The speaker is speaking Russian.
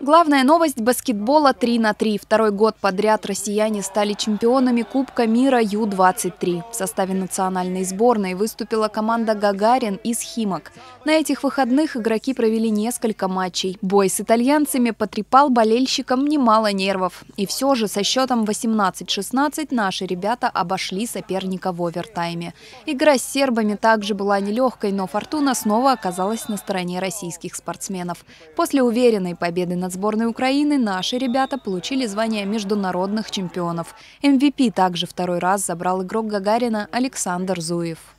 Главная новость баскетбола 3 на 3. Второй год подряд россияне стали чемпионами Кубка мира Ю-23. В составе национальной сборной выступила команда «Гагарин» из «Химок». На этих выходных игроки провели несколько матчей. Бой с итальянцами потрепал болельщикам немало нервов. И все же со счетом 18-16 наши ребята обошли соперника в овертайме. Игра с сербами также была нелегкой, но «Фортуна» снова оказалась на стороне российских спортсменов. После уверенной полной победы над сборной Украины наши ребята получили звание международных чемпионов. МВП также второй раз забрал игрок Гагарина Александр Зуев.